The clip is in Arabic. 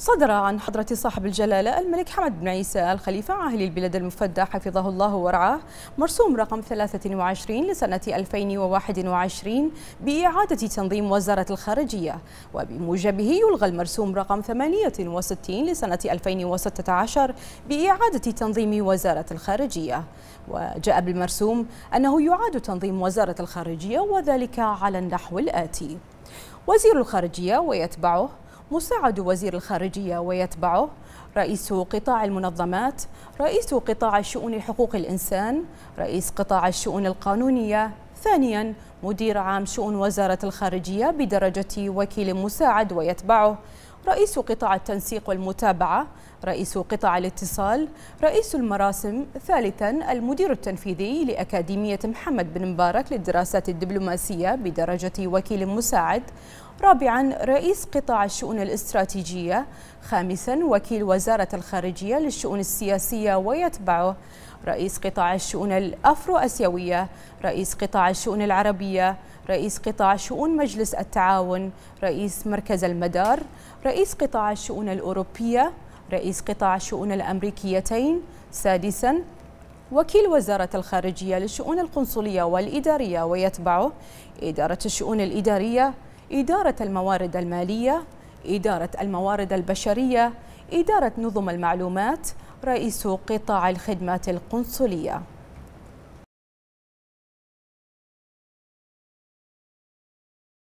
صدر عن حضرة صاحب الجلالة الملك حمد بن عيسى الخليفة عاهل البلاد المفدى حفظه الله ورعاه مرسوم رقم 23 لسنة 2021 بإعادة تنظيم وزارة الخارجية وبموجبه يلغى المرسوم رقم 68 لسنة 2016 بإعادة تنظيم وزارة الخارجية وجاء بالمرسوم أنه يعاد تنظيم وزارة الخارجية وذلك على النحو الآتي وزير الخارجية ويتبعه مساعد وزير الخارجية ويتبعه رئيس قطاع المنظمات رئيس قطاع شؤون حقوق الإنسان رئيس قطاع الشؤون القانونية ثانيا مدير عام شؤون وزارة الخارجية بدرجة وكيل مساعد ويتبعه رئيس قطاع التنسيق والمتابعة رئيس قطاع الاتصال رئيس المراسم ثالثا المدير التنفيذي لأكاديمية محمد بن مبارك للدراسات الدبلوماسية بدرجة وكيل مساعد رابعا رئيس قطاع الشؤون الاستراتيجية خامسا وكيل وزارة الخارجية للشؤون السياسية ويتبعه رئيس قطاع الشؤون الأفرو أسيوية رئيس قطاع الشؤون العربية رئيس قطاع شؤون مجلس التعاون رئيس مركز المدار رئيس قطاع الشؤون الأوروبية رئيس قطاع الشؤون الأمريكيتين سادساً وكيل وزارة الخارجية للشؤون القنصلية والإدارية ويتبعه إدارة الشؤون الإدارية إدارة الموارد المالية إدارة الموارد البشرية إدارة نظم المعلومات رئيس قطاع الخدمات القنصلية